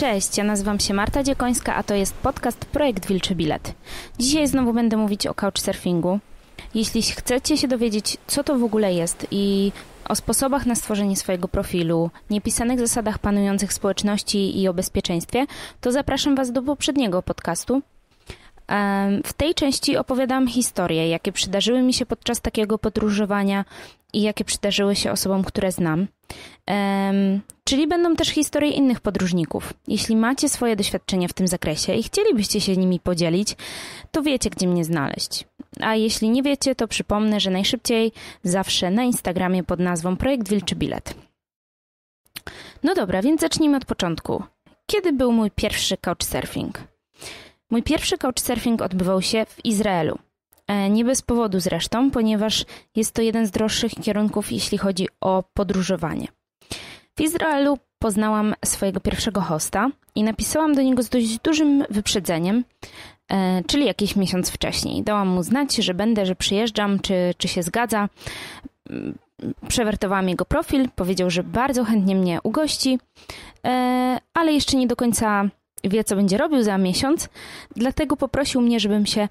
Cześć, ja nazywam się Marta Dziekońska, a to jest podcast Projekt Wilczy Bilet. Dzisiaj znowu będę mówić o couchsurfingu. Jeśli chcecie się dowiedzieć, co to w ogóle jest i o sposobach na stworzenie swojego profilu, niepisanych zasadach panujących społeczności i o bezpieczeństwie, to zapraszam Was do poprzedniego podcastu. W tej części opowiadam historie, jakie przydarzyły mi się podczas takiego podróżowania i jakie przydarzyły się osobom, które znam. Czyli będą też historie innych podróżników. Jeśli macie swoje doświadczenia w tym zakresie i chcielibyście się nimi podzielić, to wiecie, gdzie mnie znaleźć. A jeśli nie wiecie, to przypomnę, że najszybciej zawsze na Instagramie pod nazwą Projekt Wilczy Bilet. No dobra, więc zacznijmy od początku. Kiedy był mój pierwszy couchsurfing? Mój pierwszy couchsurfing odbywał się w Izraelu. E, nie bez powodu zresztą, ponieważ jest to jeden z droższych kierunków, jeśli chodzi o podróżowanie. W Izraelu poznałam swojego pierwszego hosta i napisałam do niego z dość dużym wyprzedzeniem, e, czyli jakiś miesiąc wcześniej. Dałam mu znać, że będę, że przyjeżdżam, czy, czy się zgadza. Mm, przewertowałam jego profil, powiedział, że bardzo chętnie mnie ugości, e, ale jeszcze nie do końca wie, co będzie robił za miesiąc, dlatego poprosił mnie, żebym się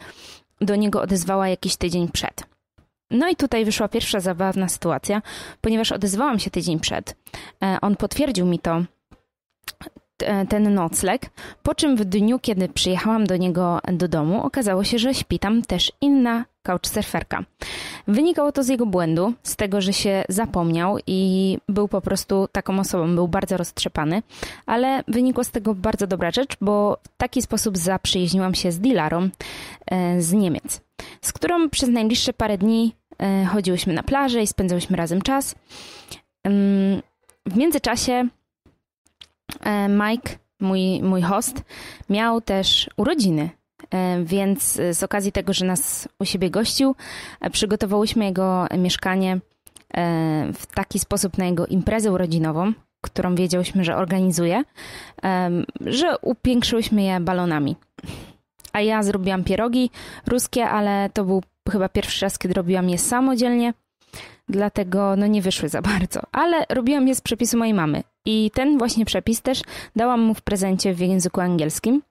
do niego odezwała jakiś tydzień przed. No i tutaj wyszła pierwsza zabawna sytuacja, ponieważ odezwałam się tydzień przed. E, on potwierdził mi to e, ten nocleg, po czym w dniu, kiedy przyjechałam do niego do domu, okazało się, że śpi tam też inna couchsurferka. Wynikało to z jego błędu, z tego, że się zapomniał i był po prostu taką osobą, był bardzo roztrzepany, ale wynikła z tego bardzo dobra rzecz, bo w taki sposób zaprzyjaźniłam się z Dilarą e, z Niemiec z którą przez najbliższe parę dni e, chodziłyśmy na plażę i spędzałyśmy razem czas. W międzyczasie e, Mike, mój, mój host, miał też urodziny, e, więc z okazji tego, że nas u siebie gościł, przygotowałyśmy jego mieszkanie w taki sposób na jego imprezę urodzinową, którą wiedziałyśmy, że organizuje, że upiększyłyśmy je balonami a ja zrobiłam pierogi ruskie, ale to był chyba pierwszy raz, kiedy robiłam je samodzielnie, dlatego no nie wyszły za bardzo. Ale robiłam je z przepisu mojej mamy i ten właśnie przepis też dałam mu w prezencie w języku angielskim.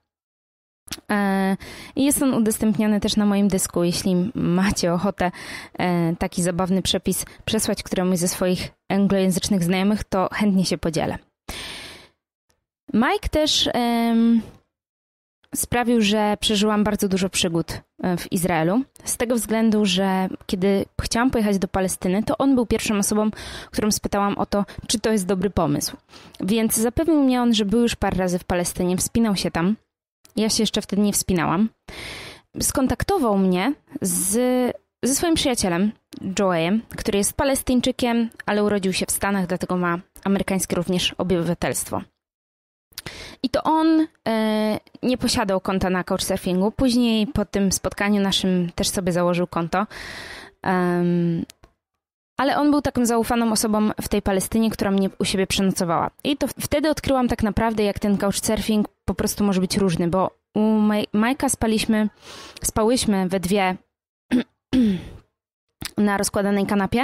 E, I jest on udostępniany też na moim dysku. Jeśli macie ochotę e, taki zabawny przepis przesłać któremuś ze swoich anglojęzycznych znajomych, to chętnie się podzielę. Mike też sprawił, że przeżyłam bardzo dużo przygód e, w Izraelu. Z tego względu, że kiedy chciałam pojechać do Palestyny, to on był pierwszą osobą, którą spytałam o to, czy to jest dobry pomysł. Więc zapewnił mnie on, że był już parę razy w Palestynie, wspinał się tam. Ja się jeszcze wtedy nie wspinałam. Skontaktował mnie z ze swoim przyjacielem, Joe'em, który jest Palestyńczykiem, ale urodził się w Stanach, dlatego ma amerykańskie również obywatelstwo. I to on e, nie posiadał konta na Couchsurfingu. Później po tym spotkaniu naszym też sobie założył konto. Um, ale on był taką zaufaną osobą w tej Palestynie, która mnie u siebie przenocowała. I to wtedy odkryłam tak naprawdę, jak ten couchsurfing po prostu może być różny, bo u Maj Majka spaliśmy, spałyśmy we dwie na rozkładanej kanapie,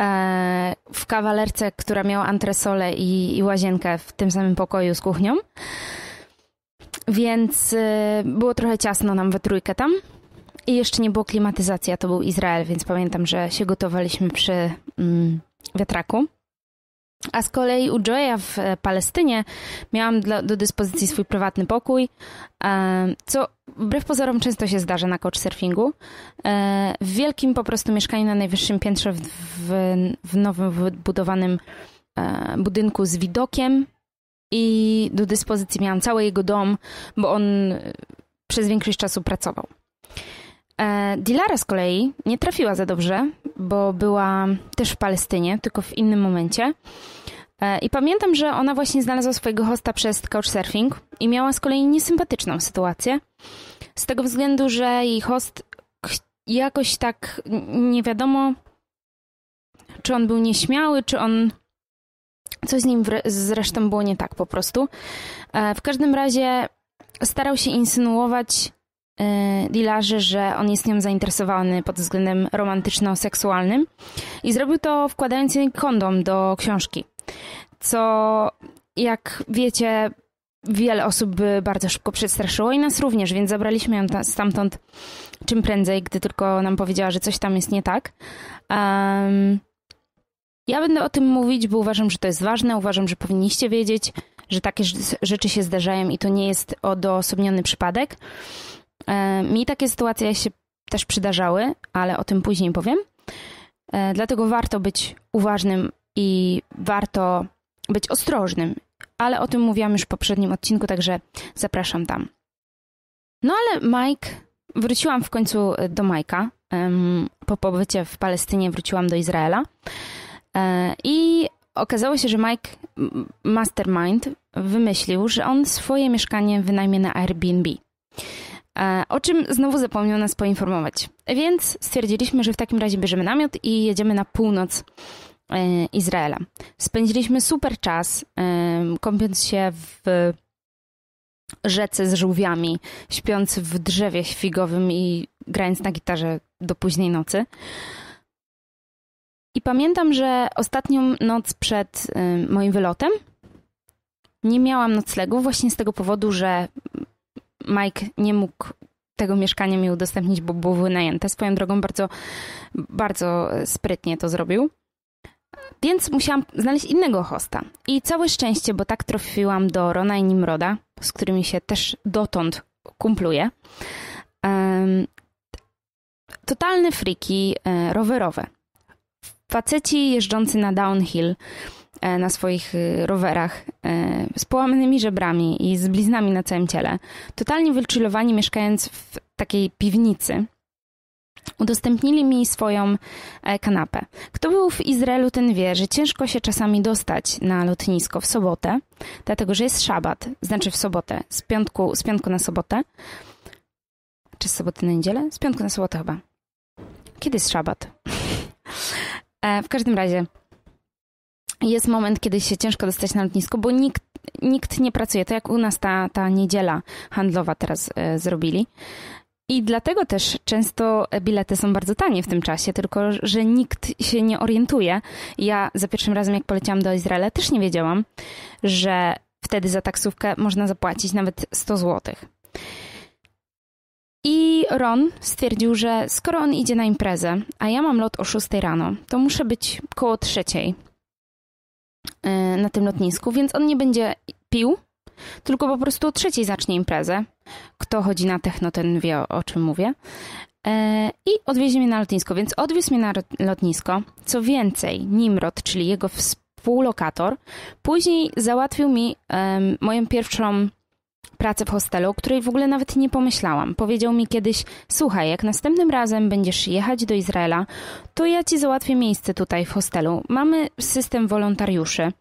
e, w kawalerce, która miała antresolę i, i łazienkę w tym samym pokoju z kuchnią. Więc e, było trochę ciasno nam we trójkę tam. I jeszcze nie było klimatyzacji, a to był Izrael, więc pamiętam, że się gotowaliśmy przy mm, wiatraku. A z kolei u Joya w e, Palestynie miałam do, do dyspozycji swój prywatny pokój, e, co wbrew pozorom często się zdarza na couchsurfingu. E, w wielkim po prostu mieszkaniu na najwyższym piętrze w, w, w nowym wybudowanym budynku z widokiem i do dyspozycji miałam cały jego dom, bo on przez większość czasu pracował. E, Dilara z kolei nie trafiła za dobrze, bo była też w Palestynie, tylko w innym momencie. E, I pamiętam, że ona właśnie znalazła swojego hosta przez couchsurfing i miała z kolei niesympatyczną sytuację. Z tego względu, że jej host jakoś tak nie wiadomo, czy on był nieśmiały, czy on. Coś z nim zresztą było nie tak po prostu. E, w każdym razie starał się insynuować Y, dealerzy, że on jest nią zainteresowany pod względem romantyczno-seksualnym i zrobił to wkładając jej kondom do książki, co jak wiecie wiele osób by bardzo szybko przestraszyło i nas również, więc zabraliśmy ją stamtąd czym prędzej, gdy tylko nam powiedziała, że coś tam jest nie tak. Um, ja będę o tym mówić, bo uważam, że to jest ważne, uważam, że powinniście wiedzieć, że takie rzeczy się zdarzają i to nie jest odosobniony przypadek. E, mi takie sytuacje się też przydarzały, ale o tym później powiem. E, dlatego warto być uważnym i warto być ostrożnym, ale o tym mówiłam już w poprzednim odcinku, także zapraszam tam. No ale Mike, wróciłam w końcu e, do Majka. Po pobycie w Palestynie wróciłam do Izraela i okazało się, że Mike Mastermind wymyślił, że on swoje mieszkanie wynajmie na Airbnb. E, o czym znowu zapomniał nas poinformować. Więc stwierdziliśmy, że w takim razie bierzemy namiot i jedziemy na północ e, Izraela. Spędziliśmy super czas, e, kąpiąc się w rzece z żółwiami, śpiąc w drzewie figowym i grając na gitarze do późnej nocy. I pamiętam, że ostatnią noc przed moim wylotem nie miałam noclegu właśnie z tego powodu, że Mike nie mógł tego mieszkania mi udostępnić, bo było wynajęte. Swoją drogą bardzo, bardzo sprytnie to zrobił. Więc musiałam znaleźć innego hosta. I całe szczęście, bo tak trafiłam do Rona i Nimroda, z którymi się też dotąd kumpluję. totalne friki e, rowerowe. Faceci jeżdżący na downhill E, na swoich y, rowerach e, z połamanymi żebrami i z bliznami na całym ciele, totalnie wylczylowani mieszkając w takiej piwnicy, udostępnili mi swoją e, kanapę. Kto był w Izraelu, ten wie, że ciężko się czasami dostać na lotnisko w sobotę, dlatego że jest szabat, znaczy w sobotę, z piątku, z piątku na sobotę, czy z soboty na niedzielę? Z piątku na sobotę chyba. Kiedy jest szabat? w każdym razie, jest moment, kiedy się ciężko dostać na lotnisku, bo nikt, nikt nie pracuje. To jak u nas ta, ta niedziela handlowa teraz e, zrobili. I dlatego też często bilety są bardzo tanie w tym czasie, tylko że nikt się nie orientuje. Ja za pierwszym razem, jak poleciałam do Izraela, też nie wiedziałam, że wtedy za taksówkę można zapłacić nawet 100 zł. I Ron stwierdził, że skoro on idzie na imprezę, a ja mam lot o 6 rano, to muszę być koło trzeciej Y, na tym lotnisku, więc on nie będzie pił, tylko po prostu o trzeciej zacznie imprezę. Kto chodzi na techno, ten wie o, o czym mówię. E, I odwiezie mnie na lotnisko, więc odwiózł mnie na lotnisko. Co więcej, Nimrod, czyli jego współlokator, później załatwił mi um, moją pierwszą pracę w hostelu, o której w ogóle nawet nie pomyślałam. Powiedział mi kiedyś: Słuchaj, jak następnym razem będziesz jechać do Izraela, to ja ci załatwię miejsce tutaj w hostelu. Mamy system wolontariuszy.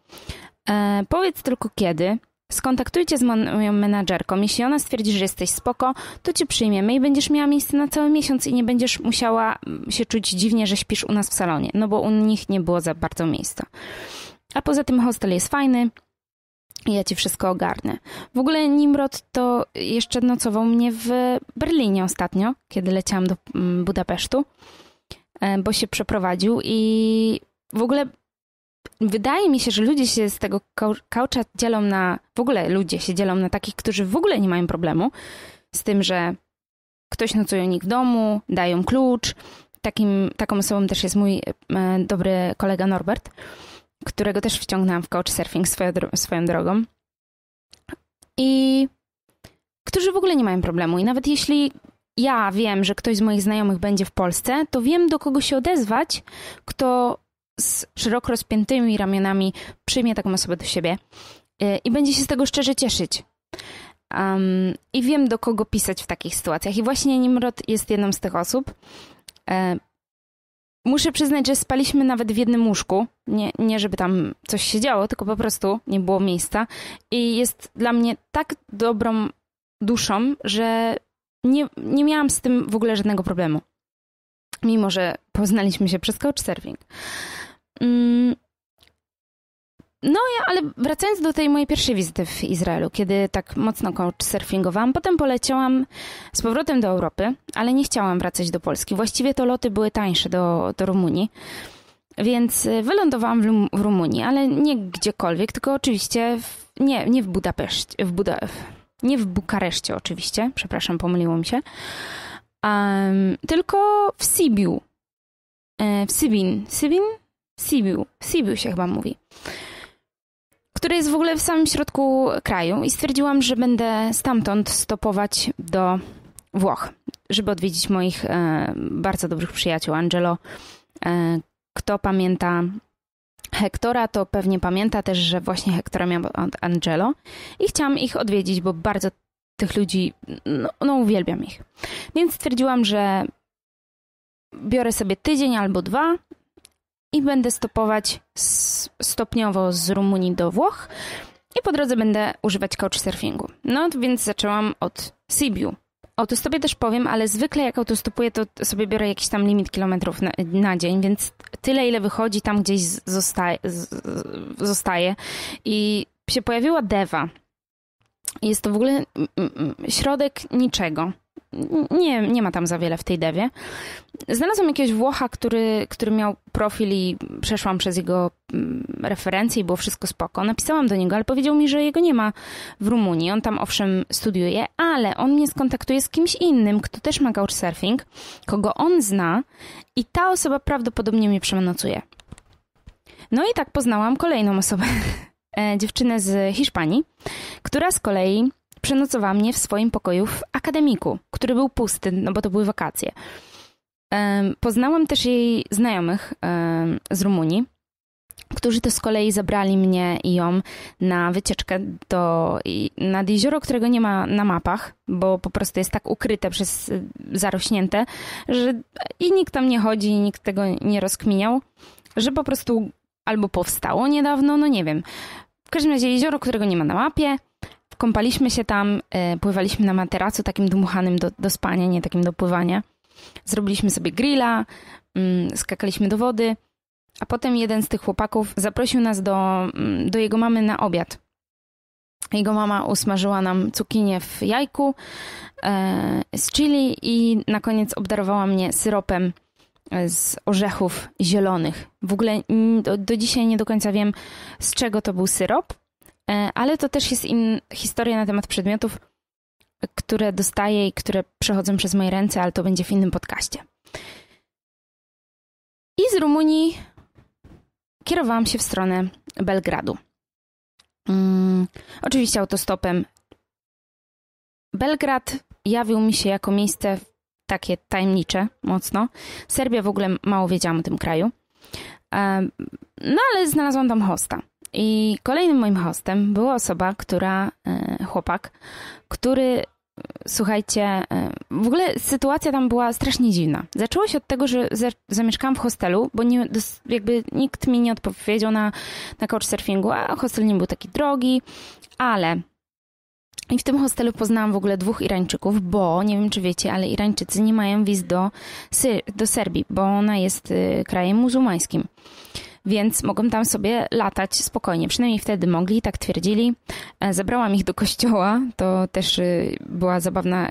E, powiedz tylko kiedy. Skontaktujcie z moją menadżerką. Jeśli ona stwierdzi, że jesteś spoko, to cię przyjmiemy i będziesz miała miejsce na cały miesiąc i nie będziesz musiała się czuć dziwnie, że śpisz u nas w salonie, no bo u nich nie było za bardzo miejsca. A poza tym hostel jest fajny, ja ci wszystko ogarnę. W ogóle Nimrod to jeszcze nocował mnie w Berlinie ostatnio, kiedy leciałam do mm, Budapesztu, e, bo się przeprowadził i w ogóle wydaje mi się, że ludzie się z tego kaucza dzielą na, w ogóle ludzie się dzielą na takich, którzy w ogóle nie mają problemu z tym, że ktoś nocuje u nich w domu, dają klucz. Takim, taką osobą też jest mój e, dobry kolega Norbert którego też wciągnęłam w couchsurfing swoją, swoją drogą. I którzy w ogóle nie mają problemu. I nawet jeśli ja wiem, że ktoś z moich znajomych będzie w Polsce, to wiem do kogo się odezwać, kto z szeroko rozpiętymi ramionami przyjmie taką osobę do siebie y, i będzie się z tego szczerze cieszyć. Um, I wiem, do kogo pisać w takich sytuacjach. I właśnie Nimrod jest jedną z tych osób. E, Muszę przyznać, że spaliśmy nawet w jednym łóżku. Nie, nie, żeby tam coś się działo, tylko po prostu nie było miejsca. I jest dla mnie tak dobrą duszą, że nie, nie miałam z tym w ogóle żadnego problemu. Mimo, że poznaliśmy się przez couchsurfing. Mm, no, ja, ale wracając do tej mojej pierwszej wizyty w Izraelu, kiedy tak mocno surfingowałam, potem poleciałam z powrotem do Europy, ale nie chciałam wracać do Polski. Właściwie to loty były tańsze do, do Rumunii. Więc e, wylądowałam w, Lum w Rumunii, ale nie gdziekolwiek, tylko oczywiście w, nie, nie w Budapeszcie, w Buda nie w Bukareszcie oczywiście, przepraszam, pomyliło mi się, um, tylko w Sibiu. E, w Sibin, Sibin? Sibiu, Sibiu się chyba mówi które jest w ogóle w samym środku kraju i stwierdziłam, że będę stamtąd stopować do Włoch, żeby odwiedzić moich e, bardzo dobrych przyjaciół. Angelo, e, kto pamięta Hektora, to pewnie pamięta też, że właśnie Hektora miał od Angelo i chciałam ich odwiedzić, bo bardzo tych ludzi, no, no uwielbiam ich. Więc stwierdziłam, że biorę sobie tydzień albo dwa i będę stopować stopniowo z Rumunii do Włoch i po drodze będę używać couchsurfingu. No więc zaczęłam od Sibiu. Autostopie też powiem, ale zwykle jak autostopuję, to sobie biorę jakiś tam limit kilometrów na, na dzień, więc tyle, ile wychodzi, tam gdzieś zostaje, zostaje. I się pojawiła Dewa. Jest to w ogóle środek niczego nie, nie ma tam za wiele w tej dewie. Znalazłam jakiegoś Włocha, który, który miał profil i przeszłam przez jego mm, referencje i było wszystko spoko. Napisałam do niego, ale powiedział mi, że jego nie ma w Rumunii. On tam owszem studiuje, ale on mnie skontaktuje z kimś innym, kto też ma couchsurfing, kogo on zna i ta osoba prawdopodobnie mnie przemanocuje. No i tak poznałam kolejną osobę, e, dziewczynę z Hiszpanii, która z kolei przenocowała mnie w swoim pokoju w akademiku, który był pusty, no bo to były wakacje. Poznałam też jej znajomych z Rumunii, którzy to z kolei zabrali mnie i ją na wycieczkę do, nad jezioro, którego nie ma na mapach, bo po prostu jest tak ukryte przez y, zarośnięte, że i nikt tam nie chodzi, i nikt tego nie rozkminiał, że po prostu albo powstało niedawno, no nie wiem. W każdym razie jezioro, którego nie ma na mapie, kąpaliśmy się tam, e, pływaliśmy na materacu takim dmuchanym do, do spania, nie takim do pływania. Zrobiliśmy sobie grilla, mm, skakaliśmy do wody, a potem jeden z tych chłopaków zaprosił nas do, mm, do jego mamy na obiad. Jego mama usmażyła nam cukinię w jajku e, z chili i na koniec obdarowała mnie syropem e, z orzechów zielonych. W ogóle do, do dzisiaj nie do końca wiem, z czego to był syrop, E, ale to też jest in, historia na temat przedmiotów, które dostaję i które przechodzą przez moje ręce, ale to będzie w innym podcaście. I z Rumunii kierowałam się w stronę Belgradu. Mm, oczywiście autostopem. Belgrad jawił mi się jako miejsce takie tajemnicze, mocno. Serbia w ogóle mało wiedziałam o tym kraju. E, no ale znalazłam tam hosta. I kolejnym moim hostem była osoba, która, e, chłopak, który Słuchajcie, e, w ogóle sytuacja tam była strasznie dziwna. Zaczęło się od tego, że zamieszkałam w hostelu, bo nie, jakby nikt mi nie odpowiedział na, na couchsurfingu, a hostel nie był taki drogi, ale i w tym hostelu poznałam w ogóle dwóch Irańczyków, bo nie wiem czy wiecie, ale Irańczycy nie mają wiz do, do Serbii, bo ona jest e, krajem muzułmańskim więc mogą tam sobie latać spokojnie. Przynajmniej wtedy mogli, tak twierdzili. E, Zabrałam ich do kościoła, to też y, była zabawna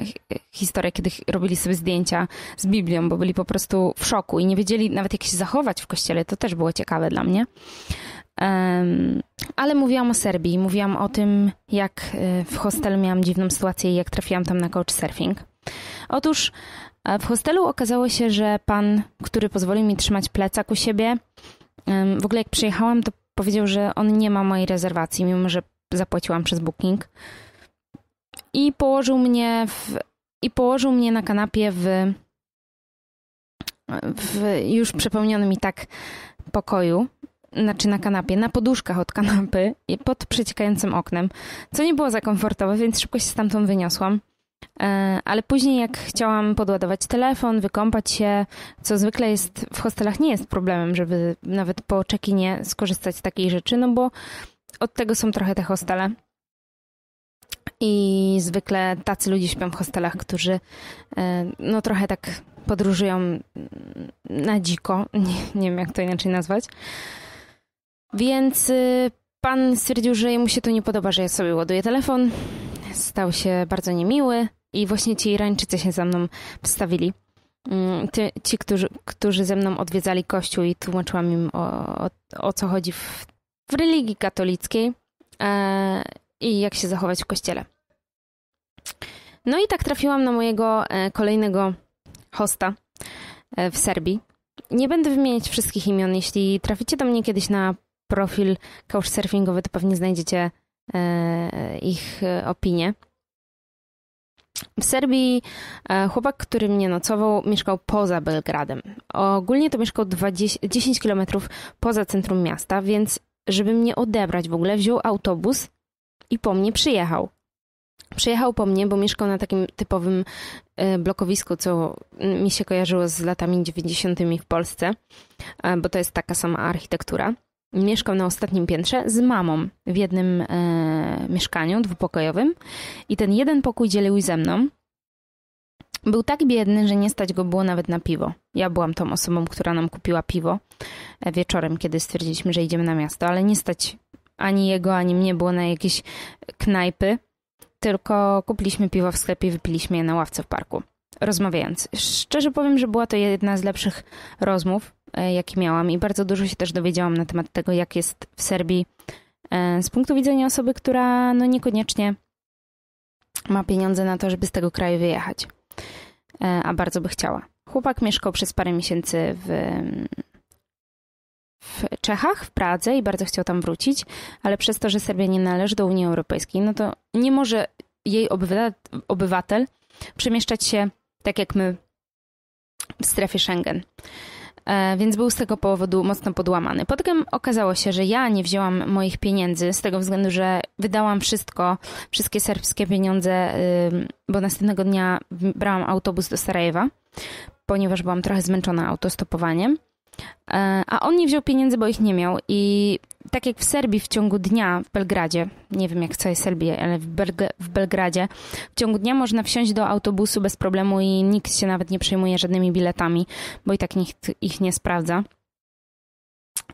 historia, kiedy robili sobie zdjęcia z Biblią, bo byli po prostu w szoku i nie wiedzieli nawet jak się zachować w kościele, to też było ciekawe dla mnie. Ale mówiłam o Serbii, mówiłam o tym, jak e, w hostelu miałam dziwną sytuację i jak trafiłam tam na couchsurfing. Otóż e, w hostelu okazało się, że pan, który pozwolił mi trzymać plecak u siebie, w ogóle jak przyjechałam, to powiedział, że on nie ma mojej rezerwacji, mimo że zapłaciłam przez booking. I położył mnie w, i położył mnie na kanapie w, w już przepełnionym i tak pokoju, znaczy na kanapie, na poduszkach od kanapy i pod przeciekającym oknem, co nie było za komfortowe, więc szybko się stamtąd wyniosłam. E, ale później, jak chciałam podładować telefon, wykąpać się, co zwykle jest w hostelach, nie jest problemem, żeby nawet po czekinie skorzystać z takiej rzeczy, no bo od tego są trochę te hostele. I zwykle tacy ludzie śpią w hostelach, którzy e, no trochę tak podróżują na dziko. Nie, nie wiem, jak to inaczej nazwać. Więc y, pan stwierdził, że mu się to nie podoba, że ja sobie ładuję telefon stał się bardzo niemiły i właśnie ci Irańczycy się ze mną wstawili. Ci, mm, ci którzy, którzy ze mną odwiedzali kościół i tłumaczyłam im o, o, o co chodzi w, w religii katolickiej e, i jak się zachować w kościele. No i tak trafiłam na mojego e, kolejnego hosta e, w Serbii. Nie będę wymieniać wszystkich imion. Jeśli traficie do mnie kiedyś na profil couchsurfingowy, to pewnie znajdziecie E, ich e, opinie. W Serbii e, chłopak, który mnie nocował, mieszkał poza Belgradem. Ogólnie to mieszkał 20, 10 km poza centrum miasta, więc żeby mnie odebrać w ogóle, wziął autobus i po mnie przyjechał. Przyjechał po mnie, bo mieszkał na takim typowym blokowisku, co mi się kojarzyło z latami 90. w Polsce, bo to jest taka sama architektura mieszkam na ostatnim piętrze z mamą w jednym e, mieszkaniu dwupokojowym i ten jeden pokój dzielił ze mną. Był tak biedny, że nie stać go było nawet na piwo. Ja byłam tą osobą, która nam kupiła piwo e, wieczorem, kiedy stwierdziliśmy, że idziemy na miasto, ale nie stać ani jego, ani mnie było na jakieś knajpy, tylko kupiliśmy piwo w sklepie i wypiliśmy je na ławce w parku, rozmawiając. Szczerze powiem, że była to jedna z lepszych rozmów, E, jaki miałam i bardzo dużo się też dowiedziałam na temat tego, jak jest w Serbii e, z punktu widzenia osoby, która no niekoniecznie ma pieniądze na to, żeby z tego kraju wyjechać, e, a bardzo by chciała. Chłopak mieszkał przez parę miesięcy w, w Czechach, w Pradze i bardzo chciał tam wrócić, ale przez to, że Serbia nie należy do Unii Europejskiej, no to nie może jej obywatel przemieszczać się tak jak my w strefie Schengen. E, więc był z tego powodu mocno podłamany. Potem okazało się, że ja nie wzięłam moich pieniędzy z tego względu, że wydałam wszystko, wszystkie serbskie pieniądze, bo następnego dnia brałam autobus do Sarajewa, ponieważ byłam trochę zmęczona autostopowaniem. E, a on nie wziął pieniędzy, bo ich nie miał. I tak jak w Serbii w ciągu dnia w Belgradzie, nie wiem jak w całej Serbii, ale w, Belg w Belgradzie, w ciągu dnia można wsiąść do autobusu bez problemu i nikt się nawet nie przejmuje żadnymi biletami, bo i tak nikt ich nie sprawdza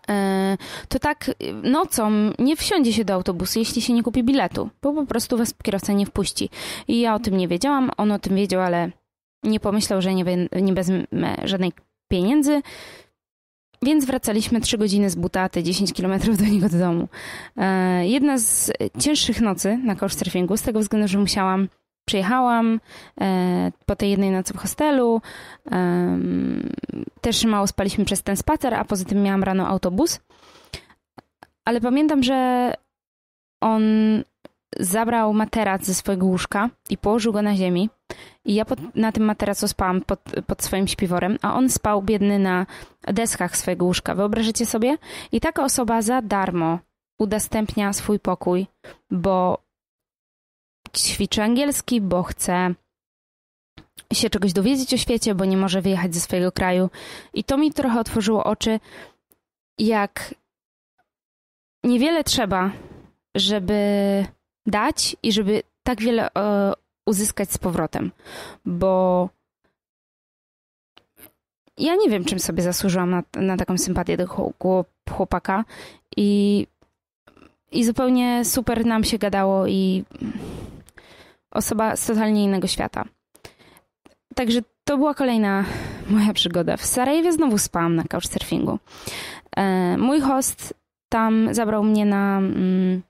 e, to tak y, nocą nie wsiądzie się do autobusu, jeśli się nie kupi biletu, bo po prostu was kierowca nie wpuści. I ja o tym nie wiedziałam, on o tym wiedział, ale nie pomyślał, że nie, nie wezmę żadnej pieniędzy. Więc wracaliśmy 3 godziny z butaty, 10 km do niego do domu. E, jedna z cięższych nocy na couchsurfingu, z tego względu, że musiałam przyjechałam e, po tej jednej nocy w hostelu. też mało spaliśmy przez ten spacer, a poza tym miałam rano autobus. Ale pamiętam, że on zabrał materac ze swojego łóżka i położył go na ziemi. I ja pod, na tym materacu spałam pod, pod, swoim śpiworem, a on spał biedny na deskach swojego łóżka. Wyobrażycie sobie? I taka osoba za darmo udostępnia swój pokój, bo ćwiczy angielski, bo chce się czegoś dowiedzieć o świecie, bo nie może wyjechać ze swojego kraju. I to mi trochę otworzyło oczy, jak niewiele trzeba, żeby dać i żeby tak wiele e, uzyskać z powrotem, bo ja nie wiem, czym sobie zasłużyłam na, na taką sympatię do chłopaka i, i zupełnie super nam się gadało i osoba z totalnie innego świata. Także to była kolejna moja przygoda. W Sarajewie znowu spałam na couchsurfingu. E, mój host tam zabrał mnie na... Mm,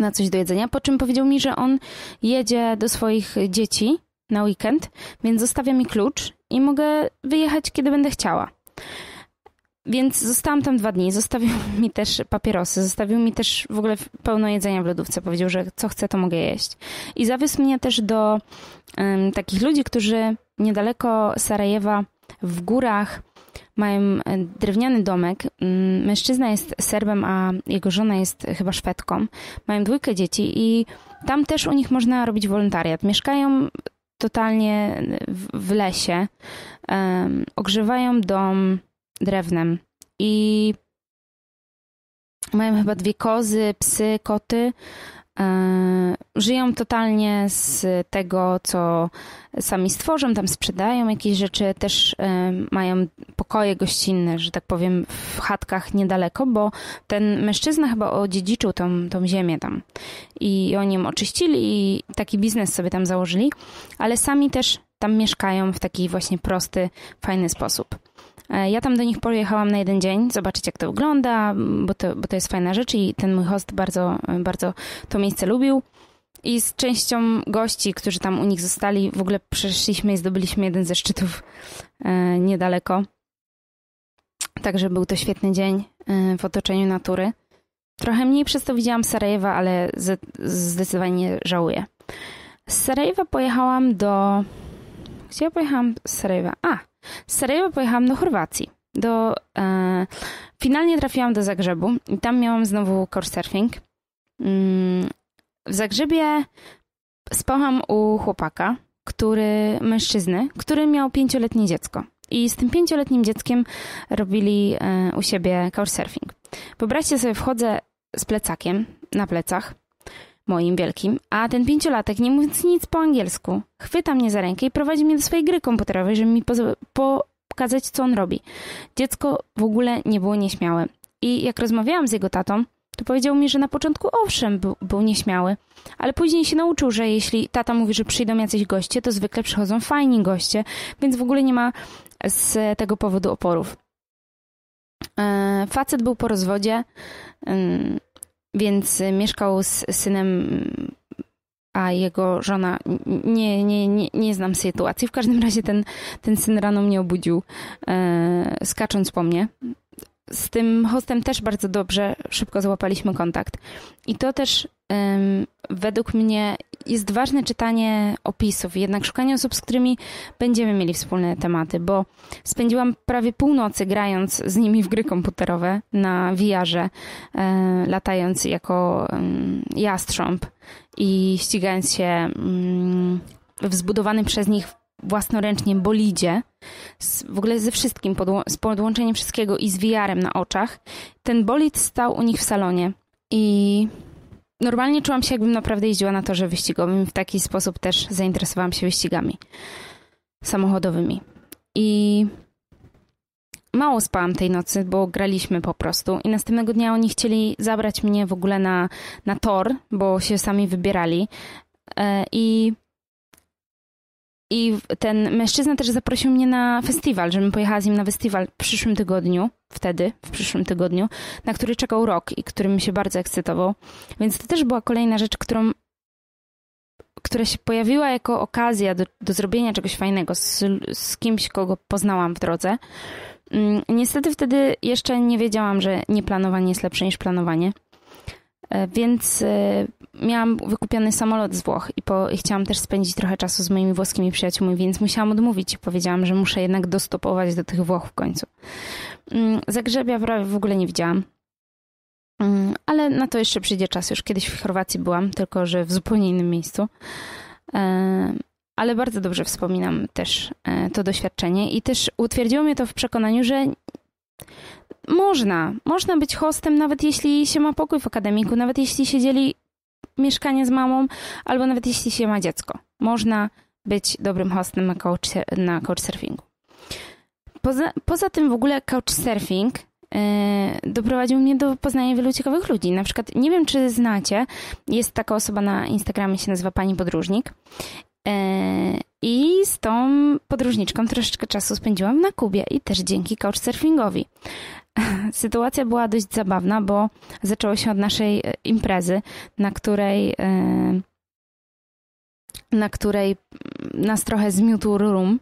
na coś do jedzenia, po czym powiedział mi, że on jedzie do swoich dzieci na weekend, więc zostawia mi klucz i mogę wyjechać, kiedy będę chciała. Więc zostałam tam dwa dni, zostawił mi też papierosy, zostawił mi też w ogóle pełno jedzenia w lodówce. Powiedział, że co chcę, to mogę jeść. I zawiózł mnie też do um, takich ludzi, którzy niedaleko Sarajewa w górach mają e, drewniany domek. Mm, mężczyzna jest Serbem, a jego żona jest chyba Szwedką. Mają dwójkę dzieci i tam też u nich można robić wolontariat. Mieszkają totalnie w, lesie, ogrzewają dom drewnem i mają chyba dwie kozy, psy, koty. E, żyją totalnie z tego, co sami stworzą, tam sprzedają jakieś rzeczy, też e, mają pokoje gościnne, że tak powiem, w chatkach niedaleko, bo ten mężczyzna chyba odziedziczył tą, tą ziemię tam i o nim oczyścili i taki biznes sobie tam założyli, ale sami też tam mieszkają w taki właśnie prosty, fajny sposób. E, ja tam do nich pojechałam na jeden dzień, zobaczyć jak to wygląda, bo to, bo to jest fajna rzecz i ten mój host bardzo, bardzo to miejsce lubił. I z częścią gości, którzy tam u nich zostali, w ogóle przeszliśmy i zdobyliśmy jeden ze szczytów e, niedaleko. Także był to świetny dzień e, w otoczeniu natury. Trochę mniej przez to widziałam Sarajewa, ale zdecydowanie żałuję. Z Sarajewa pojechałam do. Gdzie ja pojechałam z Sarajewa? A, z Sarajewa pojechałam do Chorwacji. Do, e, finalnie trafiłam do Zagrzebu i tam miałam znowu couchsurfing. Mm, w Zagrzebie spałam u chłopaka, który, mężczyzny, który miał pięcioletnie dziecko. I z tym pięcioletnim dzieckiem robili e, u siebie couchsurfing. Wyobraźcie sobie, wchodzę z plecakiem na plecach moim wielkim, a ten pięciolatek, nie mówiąc nic po angielsku, chwyta mnie za rękę i prowadzi mnie do swojej gry komputerowej, żeby mi pokazać, co on robi. Dziecko w ogóle nie było nieśmiałe. I jak rozmawiałam z jego tatą, to powiedział mi, że na początku owszem, był, był nieśmiały, ale później się nauczył, że jeśli tata mówi, że przyjdą jacyś goście, to zwykle przychodzą fajni goście, więc w ogóle nie ma z tego powodu oporów. E, facet był po rozwodzie, mm, więc y, mieszkał z synem, a jego żona. Nie, nie, nie, nie znam sytuacji. W każdym razie ten, ten syn rano mnie obudził, e, skacząc po mnie z tym hostem też bardzo dobrze, szybko złapaliśmy kontakt. I to też um, według mnie jest ważne czytanie opisów, jednak szukanie osób, z którymi będziemy mieli wspólne tematy, bo spędziłam prawie północy grając z nimi w gry komputerowe na wiarze, um, latając jako um, jastrząb i ścigając się mm, w zbudowanym przez nich własnoręcznie bolidzie, z, w ogóle ze wszystkim, z podłączeniem wszystkiego i z wiarem na oczach. Ten bolid stał u nich w salonie i normalnie czułam się, jakbym naprawdę jeździła na torze wyścigowym. W taki sposób też zainteresowałam się wyścigami samochodowymi. I mało spałam tej nocy, bo graliśmy po prostu. I następnego dnia oni chcieli zabrać mnie w ogóle na, na tor, bo się sami wybierali. E, I i ten mężczyzna też zaprosił mnie na festiwal, żebym pojechała z nim na festiwal w przyszłym tygodniu, wtedy, w przyszłym tygodniu, na który czekał rok i który mi się bardzo ekscytował. Więc to też była kolejna rzecz, którą, która się pojawiła jako okazja do, do zrobienia czegoś fajnego z, z kimś, kogo poznałam w drodze. Mm, niestety wtedy jeszcze nie wiedziałam, że nieplanowanie jest lepsze niż planowanie. E, więc e, miałam wykupiony samolot z Włoch i, po, i chciałam też spędzić trochę czasu z moimi włoskimi przyjaciółmi, więc musiałam odmówić i powiedziałam, że muszę jednak dostopować do tych Włoch w końcu. Mm, Zagrzebia prawie w ogóle nie widziałam. Mm, ale na to jeszcze przyjdzie czas. Już kiedyś w Chorwacji byłam, tylko że w zupełnie innym miejscu. E, ale bardzo dobrze wspominam też e, to doświadczenie i też utwierdziło mnie to w przekonaniu, że można, można być hostem, nawet jeśli się ma pokój w akademiku, nawet jeśli się dzieli mieszkanie z mamą, albo nawet jeśli się ma dziecko. Można być dobrym hostem na, couch, na couchsurfingu. Poza, poza tym w ogóle couchsurfing yy, doprowadził mnie do poznania wielu ciekawych ludzi. Na przykład, nie wiem czy znacie, jest taka osoba na Instagramie, się nazywa Pani Podróżnik. E, I z tą podróżniczką troszeczkę czasu spędziłam na Kubie i też dzięki couchsurfingowi. sytuacja była dość zabawna, bo zaczęło się od naszej e, imprezy, na której e, na której nas trochę zmiótł rum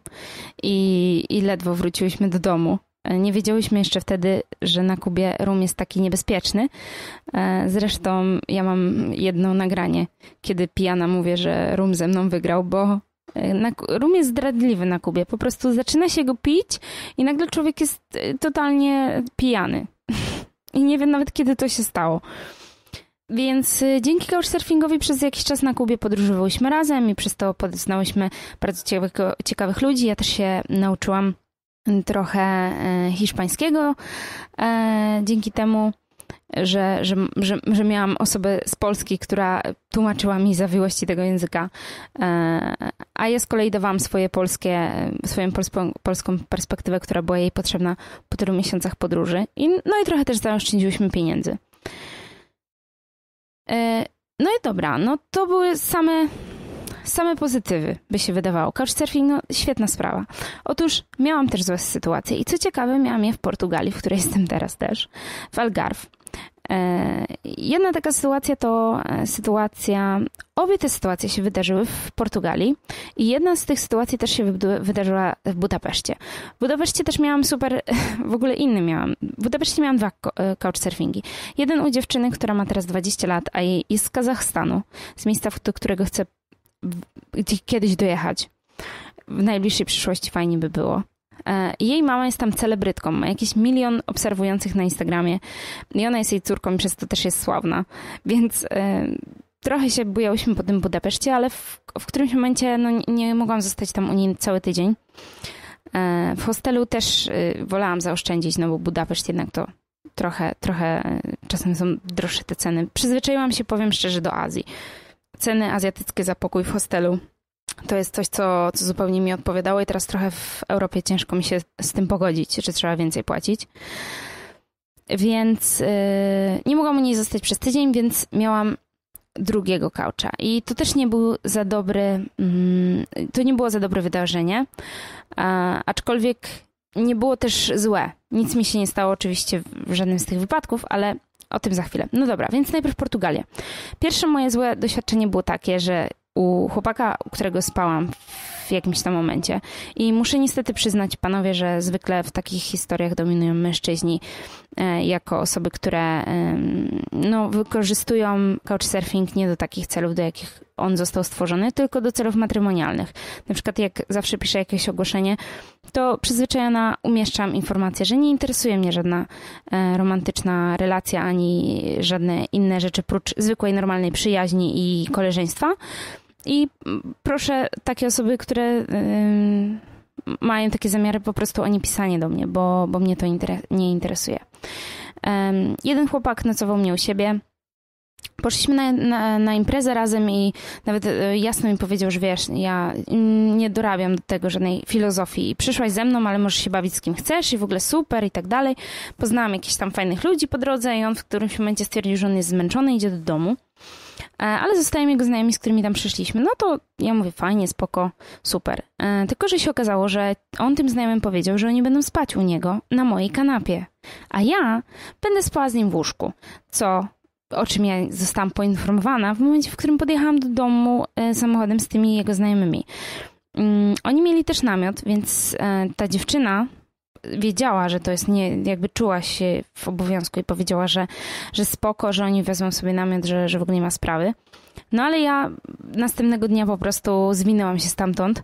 i, i ledwo wróciłyśmy do domu. E, nie wiedziałyśmy jeszcze wtedy, że na Kubie rum jest taki niebezpieczny. Zresztą ja mam jedno nagranie, kiedy pijana mówię, że rum ze mną wygrał, bo E, na, rum jest zdradliwy na Kubie. Po prostu zaczyna się go pić i nagle człowiek jest e, totalnie pijany. I nie wiem nawet, kiedy to się stało. Więc e, dzięki couchsurfingowi przez jakiś czas na Kubie podróżowałyśmy razem i przez to poznałyśmy bardzo ciekawych ludzi. Ja też się nauczyłam trochę hiszpańskiego dzięki temu że, że, że, że miałam osobę z Polski, która tłumaczyła mi zawiłości tego języka, e, a ja z kolei dawałam swoje polskie, swoją polską, polską perspektywę, która była jej potrzebna po tylu miesiącach podróży. I, no i trochę też zaoszczędziłyśmy pieniędzy. E, no i dobra, no to były same, same pozytywy, by się wydawało. Couchsurfing, no świetna sprawa. Otóż miałam też złe sytuacje i co ciekawe, miałam je w Portugalii, w której jestem teraz też, w Algarve. E, jedna taka sytuacja to e, sytuacja, obie te sytuacje się wydarzyły w Portugalii i jedna z tych sytuacji też się wydarzyła w Budapeszcie. W Budapeszcie też miałam super, w ogóle inny miałam. W Budapeszcie miałam dwa e, couchsurfingi. Jeden u dziewczyny, która ma teraz 20 lat, a jej jest z Kazachstanu, z miejsca, do którego chce kiedyś dojechać. W najbliższej przyszłości fajnie by było. E, jej mama jest tam celebrytką, ma jakiś milion obserwujących na Instagramie i ona jest jej córką, przez to też jest sławna. Więc e, trochę się bujałyśmy po tym Budapeszcie, ale w, w którymś momencie no, nie mogłam zostać tam u niej cały tydzień. E, w hostelu też y, wolałam zaoszczędzić, no bo Budapeszt jednak to trochę, trochę czasem są droższe te ceny. Przyzwyczaiłam się, powiem szczerze, do Azji. Ceny azjatyckie za pokój w hostelu to jest coś, co, co zupełnie mi odpowiadało i teraz trochę w Europie ciężko mi się z tym pogodzić, że trzeba więcej płacić. Więc yy, nie mogłam u niej zostać przez tydzień, więc miałam drugiego kaucza. I to też nie był za dobry, mm, to nie było za dobre wydarzenie, a, aczkolwiek nie było też złe. Nic mi się nie stało oczywiście w żadnym z tych wypadków, ale o tym za chwilę. No dobra, więc najpierw Portugalia. Pierwsze moje złe doświadczenie było takie, że u chłopaka, u którego spałam w jakimś tam momencie. I muszę niestety przyznać, panowie, że zwykle w takich historiach dominują mężczyźni e, jako osoby, które no, wykorzystują couchsurfing nie do takich celów, do jakich on został stworzony, tylko do celów matrymonialnych. Na przykład jak zawsze piszę jakieś ogłoszenie, to przyzwyczajona umieszczam informację, że nie interesuje mnie żadna e, romantyczna relacja, ani żadne inne rzeczy, prócz zwykłej, normalnej przyjaźni i koleżeństwa. I proszę takie osoby, które mają takie zamiary, po prostu o pisanie do mnie, bo, bo mnie to nie interesuje. jeden chłopak nocował mnie u siebie. Poszliśmy na, na, na, imprezę razem i nawet e, jasno mi powiedział, że wiesz, ja nie dorabiam do tego żadnej filozofii. Przyszłaś ze mną, ale możesz się bawić z kim chcesz i w ogóle super i tak dalej. Poznałam jakichś tam fajnych ludzi po drodze i on w którymś momencie stwierdził, że on jest zmęczony i idzie do domu. E, ale zostają jego znajomymi, z którymi tam przyszliśmy. No to ja mówię, fajnie, spoko, super. E, tylko, że się okazało, że on tym znajomym powiedział, że oni będą spać u niego na mojej kanapie, a ja będę spała z nim w łóżku, co o czym ja zostałam poinformowana w momencie, w którym podjechałam do domu e, samochodem z tymi jego znajomymi. Mm, oni mieli też namiot, więc ta dziewczyna, wiedziała, że to jest nie, jakby czuła się w obowiązku i powiedziała, że, że spoko, że oni wezmą sobie namiot, że, że w ogóle nie ma sprawy. No ale ja następnego dnia po prostu zwinęłam się stamtąd.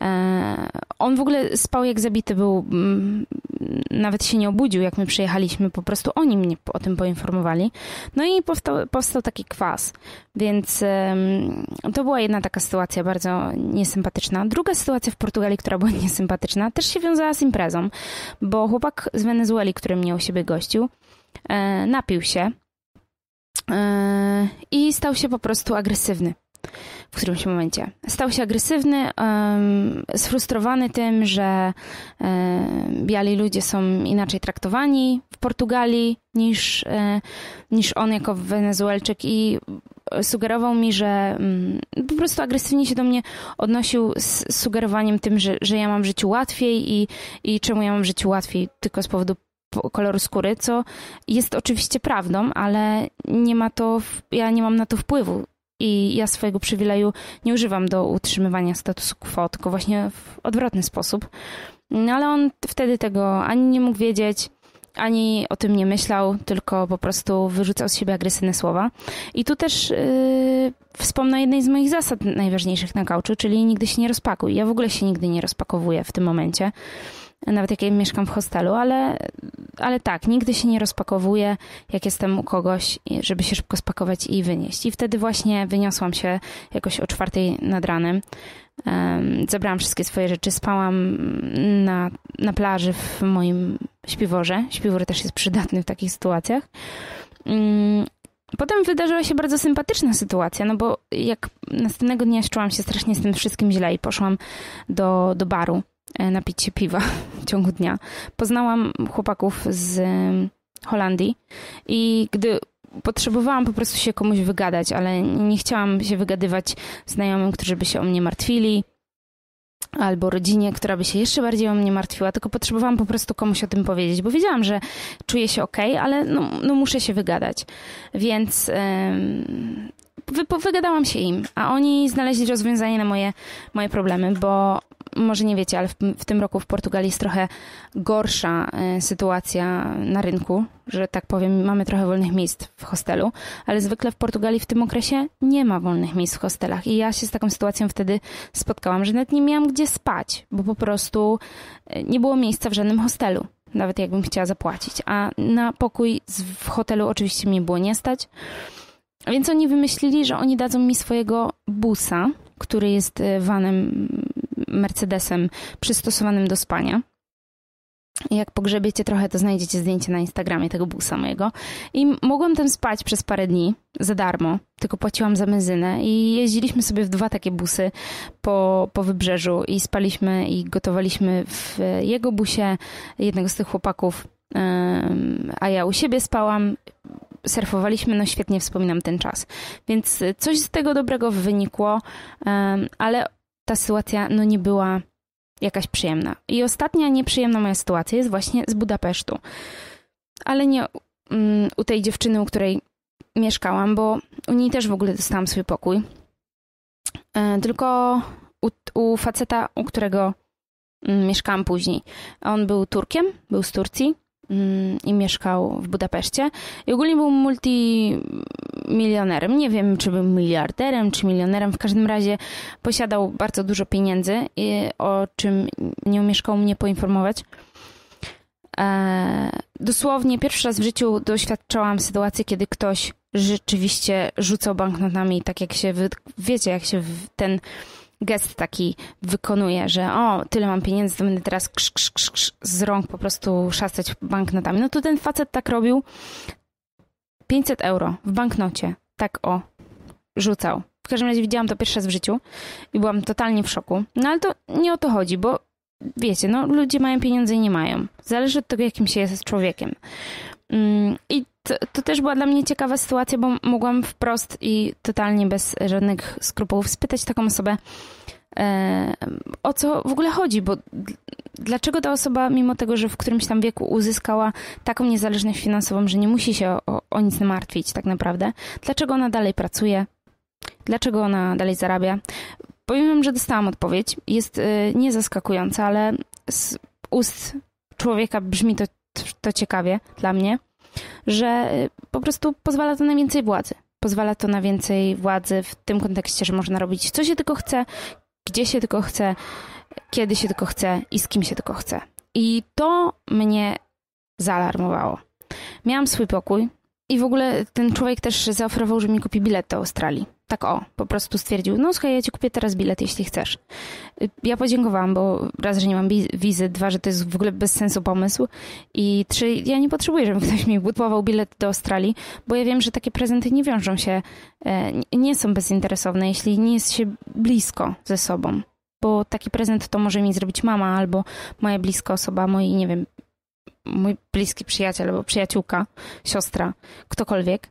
E, on w ogóle spał jak zabity był, mm, nawet się nie obudził, jak my przyjechaliśmy, po prostu oni mnie o tym poinformowali. No i powstał, powstał taki kwas, więc to była jedna taka sytuacja bardzo niesympatyczna. Druga sytuacja w Portugalii, która była niesympatyczna, też się wiązała z imprezą, bo chłopak z Wenezueli, który mnie u siebie gościł, e, napił się Yy, i stał się po prostu agresywny w którymś momencie. Stał się agresywny, um, sfrustrowany tym, że um, biali ludzie są inaczej traktowani w Portugalii niż, um, niż on jako Wenezuelczyk i sugerował mi, że mm, po prostu agresywnie się do mnie odnosił z sugerowaniem tym, że, że ja mam w życiu łatwiej i, i czemu ja mam w życiu łatwiej tylko z powodu kolor skóry, co jest oczywiście prawdą, ale nie ma to, ja nie mam na to wpływu i ja swojego przywileju nie używam do utrzymywania statusu quo, tylko właśnie w odwrotny sposób. No ale on wtedy tego ani nie mógł wiedzieć, ani o tym nie myślał, tylko po prostu wyrzucał z siebie agresywne słowa. I tu też yy, wspomnę jednej z moich zasad najważniejszych na kauczu, czyli nigdy się nie rozpakuj. Ja w ogóle się nigdy nie rozpakowuję w tym momencie nawet jak ja mieszkam w hostelu, ale, ale tak, nigdy się nie rozpakowuję, jak jestem u kogoś, żeby się szybko spakować i wynieść. I wtedy właśnie wyniosłam się jakoś o czwartej nad ranem. Zabrałam wszystkie swoje rzeczy, spałam na, na plaży w moim śpiworze. Śpiwór też jest przydatny w takich sytuacjach. Mm, potem wydarzyła się bardzo sympatyczna sytuacja, no bo jak następnego dnia czułam się strasznie z tym wszystkim źle i poszłam do, do baru E, napić się piwa w ciągu dnia. Poznałam chłopaków z Holandii i gdy potrzebowałam po prostu się komuś wygadać, ale nie chciałam się wygadywać znajomym, którzy by się o mnie martwili, albo rodzinie, która by się jeszcze bardziej o mnie martwiła, tylko potrzebowałam po prostu komuś o tym powiedzieć, bo wiedziałam, że czuję się ok, ale no, no muszę się wygadać. Więc yy, wygadałam się im, a oni znaleźli rozwiązanie na moje, moje problemy, bo może nie wiecie, ale w, w, tym roku w Portugalii jest trochę gorsza e, sytuacja na rynku, że tak powiem, mamy trochę wolnych miejsc w hostelu, ale zwykle w Portugalii w tym okresie nie ma wolnych miejsc w hostelach i ja się z taką sytuacją wtedy spotkałam, że nawet nie miałam gdzie spać, bo po prostu e, nie było miejsca w żadnym hostelu nawet jakbym chciała zapłacić. A na pokój w hotelu oczywiście mi było nie stać. Więc oni wymyślili, że oni dadzą mi swojego busa, który jest e, vanem Mercedesem przystosowanym do spania. Jak pogrzebiecie trochę, to znajdziecie zdjęcie na Instagramie tego busa mojego. I mogłam tam spać przez parę dni za darmo, tylko płaciłam za benzynę i jeździliśmy sobie w dwa takie busy po, po wybrzeżu i spaliśmy i gotowaliśmy w jego busie jednego z tych chłopaków, a ja u siebie spałam. Surfowaliśmy, no świetnie wspominam ten czas. Więc coś z tego dobrego wynikło, ale ta sytuacja no nie była jakaś przyjemna. I ostatnia nieprzyjemna moja sytuacja jest właśnie z Budapesztu. Ale nie u mm, tej dziewczyny, u której mieszkałam, bo u niej też w ogóle dostałam swój pokój. E, tylko u, u faceta, u którego mm, mieszkałam później. On był Turkiem, był z Turcji mm, i mieszkał w Budapeszcie. I ogólnie był multi, milionerem. Nie wiem, czy był miliarderem, czy milionerem. W każdym razie posiadał bardzo dużo pieniędzy, o czym nie umieszkał mnie poinformować. E, dosłownie pierwszy raz w życiu doświadczałam sytuacji, kiedy ktoś rzeczywiście rzucał banknotami, tak jak się, wiecie, jak się ten gest taki wykonuje, że o, tyle mam pieniędzy, to będę teraz krz, krz, krz, z rąk po prostu szastać banknotami. No to ten facet tak robił, 500 euro w banknocie. Tak o, rzucał. W każdym razie widziałam to pierwszy raz w życiu i byłam totalnie w szoku. No ale to nie o to chodzi, bo wiecie, no ludzie mają pieniądze i nie mają. Zależy od tego, jakim się jest człowiekiem. Mm, I to, to, też była dla mnie ciekawa sytuacja, bo mogłam wprost i totalnie bez żadnych skrupułów spytać taką osobę, e, o co w ogóle chodzi, bo dlaczego ta osoba, mimo tego, że w którymś tam wieku uzyskała taką niezależność finansową, że nie musi się o, o nic martwić tak naprawdę, dlaczego ona dalej pracuje, dlaczego ona dalej zarabia. Powiem wam, że dostałam odpowiedź. Jest y, niezaskakująca, ale z ust człowieka brzmi to, to ciekawie dla mnie, że y, po prostu pozwala to na więcej władzy. Pozwala to na więcej władzy w tym kontekście, że można robić co się tylko chce, gdzie się tylko chce, kiedy się tylko chce i z kim się tylko chce. I to mnie zaalarmowało. Miałam swój pokój i w ogóle ten człowiek też zaoferował, że mi kupi bilet do Australii. Tak o, po prostu stwierdził, no słuchaj, ja ci kupię teraz bilet, jeśli chcesz. Ja podziękowałam, bo raz, że nie mam wizy, dwa, że to jest w ogóle bez sensu pomysł i trzy, ja nie potrzebuję, żeby ktoś mi budował bilet do Australii, bo ja wiem, że takie prezenty nie wiążą się, e, nie są bezinteresowne, jeśli nie jest się blisko ze sobą bo taki prezent to może mi zrobić mama albo moja bliska osoba, mój, nie wiem, mój bliski przyjaciel albo przyjaciółka, siostra, ktokolwiek.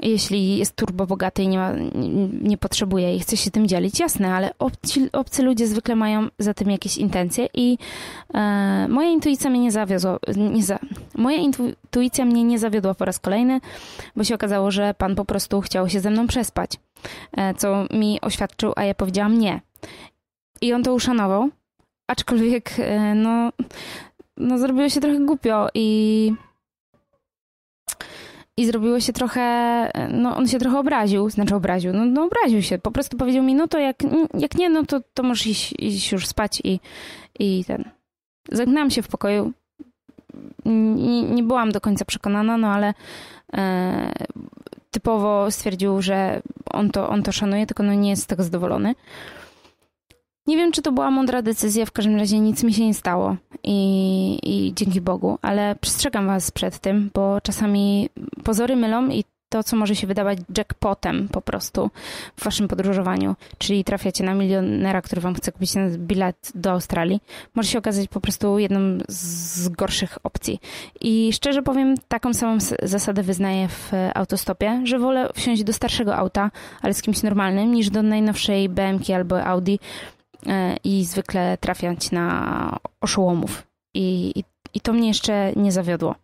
Jeśli jest turbo bogaty i nie, ma, nie, nie potrzebuje i chce się tym dzielić, jasne, ale obci, obcy ludzie zwykle mają za tym jakieś intencje i e, moja intuicja mnie nie zawiodła nie za, moja intuicja mnie nie zawiodła po raz kolejny, bo się okazało, że pan po prostu chciał się ze mną przespać, e, co mi oświadczył, a ja powiedziałam nie. I on to uszanował, aczkolwiek e, no, no zrobiło się trochę głupio i i zrobiło się trochę, e, no on się trochę obraził, znaczy obraził, no, no obraził się, po prostu powiedział mi, no to jak, jak nie, no to, to możesz iść, iść już spać i, i ten. Zagnałam się w pokoju, nie, nie byłam do końca przekonana, no ale e, typowo stwierdził, że on to, on to szanuje, tylko no nie jest z tego zadowolony. Nie wiem, czy to była mądra decyzja, w każdym razie nic mi się nie stało i, i dzięki Bogu, ale przestrzegam Was przed tym, bo czasami pozory mylą i to, co może się wydawać jackpotem po prostu w waszym podróżowaniu, czyli trafiacie na milionera, który wam chce kupić bilet do Australii, może się okazać po prostu jedną z gorszych opcji. I szczerze powiem, taką samą zasadę wyznaję w autostopie, że wolę wsiąść do starszego auta, ale z kimś normalnym, niż do najnowszej BMW albo Audi, i zwykle trafiać na oszołomów. I, i, I to mnie jeszcze nie zawiodło.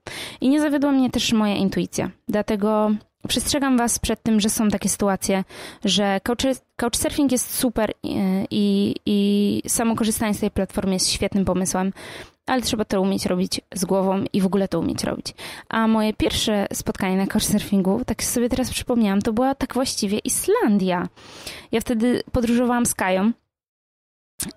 I nie zawiodła mnie też moja intuicja. Dlatego przestrzegam Was przed tym, że są takie sytuacje, że couchsurfing jest super e, i, i samo korzystanie z tej platformy jest świetnym pomysłem, ale trzeba to umieć robić z głową i w ogóle to umieć robić. A moje pierwsze spotkanie na couchsurfingu, tak sobie teraz przypomniałam, to była tak właściwie Islandia. Ja wtedy podróżowałam z Kają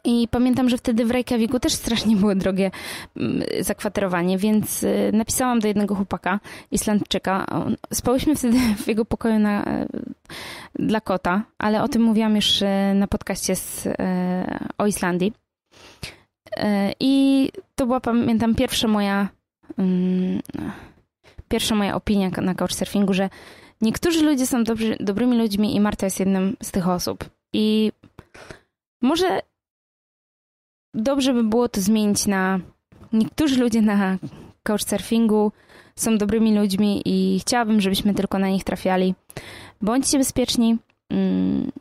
i pamiętam, że wtedy w Reykjaviku też strasznie było drogie mm, zakwaterowanie, więc y, napisałam do jednego chłopaka, Islandczyka. Spałyśmy wtedy w jego pokoju na, y, dla kota, ale o tym mówiłam już y, na podcaście z, o Islandii. I to była, pamiętam, pierwsza moja, mm, pierwsza moja opinia na couchsurfingu, że niektórzy ludzie są dobrzy, dobrymi ludźmi i Marta jest jednym z tych osób. I może dobrze by było to zmienić na... Niektórzy ludzie na couchsurfingu są dobrymi ludźmi i chciałabym, żebyśmy tylko na nich trafiali. Bądźcie bezpieczni, mm,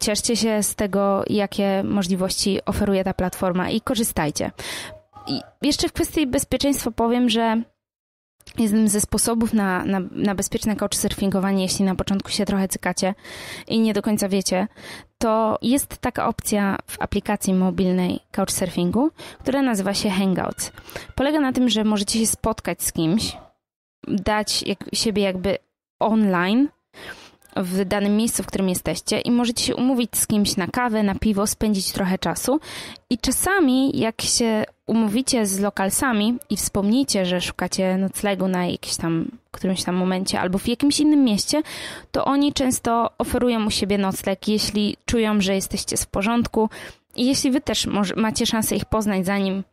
cieszcie się z tego, jakie możliwości oferuje ta platforma i korzystajcie. I jeszcze w kwestii bezpieczeństwa powiem, że Jednym ze sposobów na, na, na bezpieczne couchsurfingowanie, jeśli na początku się trochę cykacie i nie do końca wiecie, to jest taka opcja w aplikacji mobilnej couchsurfingu, która nazywa się Hangouts. Polega na tym, że możecie się spotkać z kimś, dać jak, siebie jakby online w danym miejscu, w którym jesteście i możecie się umówić z kimś na kawę, na piwo, spędzić trochę czasu. I czasami, jak się umówicie z lokalsami i wspomnicie, że szukacie noclegu na jakimś tam, którymś tam momencie albo w jakimś innym mieście, to oni często oferują u siebie nocleg, jeśli czują, że jesteście w porządku i jeśli wy też macie szansę ich poznać, zanim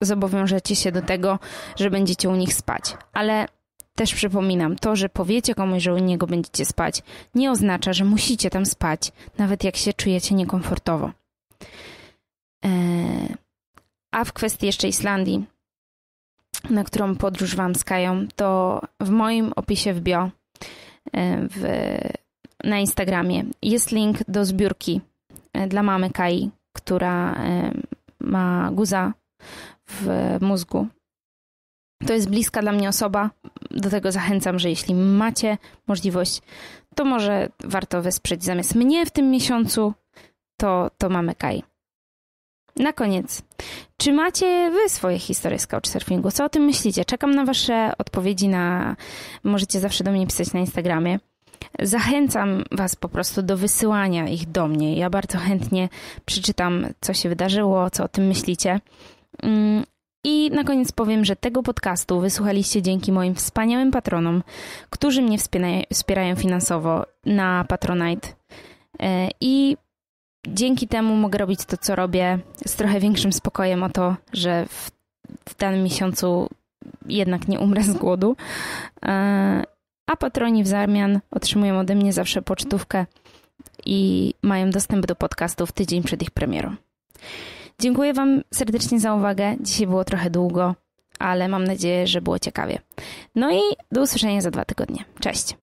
zobowiążecie się do tego, że będziecie u nich spać. Ale też przypominam, to, że powiecie komuś, że u niego będziecie spać, nie oznacza, że musicie tam spać, nawet jak się czujecie niekomfortowo. E, a w kwestii jeszcze Islandii, na którą podróż Wam skają, to w moim opisie w bio e, w, na Instagramie jest link do zbiórki e, dla mamy Kai, która ma guza w mózgu to jest bliska dla mnie osoba. Do tego zachęcam, że jeśli macie możliwość, to może warto wesprzeć zamiast mnie w tym miesiącu, to, to mamy Kai. Na koniec, czy macie wy swoje historie z couchsurfingu? Co o tym myślicie? Czekam na wasze odpowiedzi na... Możecie zawsze do mnie pisać na Instagramie. Zachęcam was po prostu do wysyłania ich do mnie. Ja bardzo chętnie przeczytam, co się wydarzyło, co o tym myślicie. Mm, i na koniec powiem, że tego podcastu wysłuchaliście dzięki moim wspaniałym patronom, którzy mnie wspierają finansowo na Patronite. E, I dzięki temu mogę robić to, co robię z trochę większym spokojem o to, że w, w danym miesiącu jednak nie umrę z głodu. E, a patroni w zamian otrzymują ode mnie zawsze pocztówkę i mają dostęp do podcastów tydzień przed ich premierą. Dziękuję Wam serdecznie za uwagę. Dzisiaj było trochę długo, ale mam nadzieję, że było ciekawie. No i do usłyszenia za dwa tygodnie. Cześć!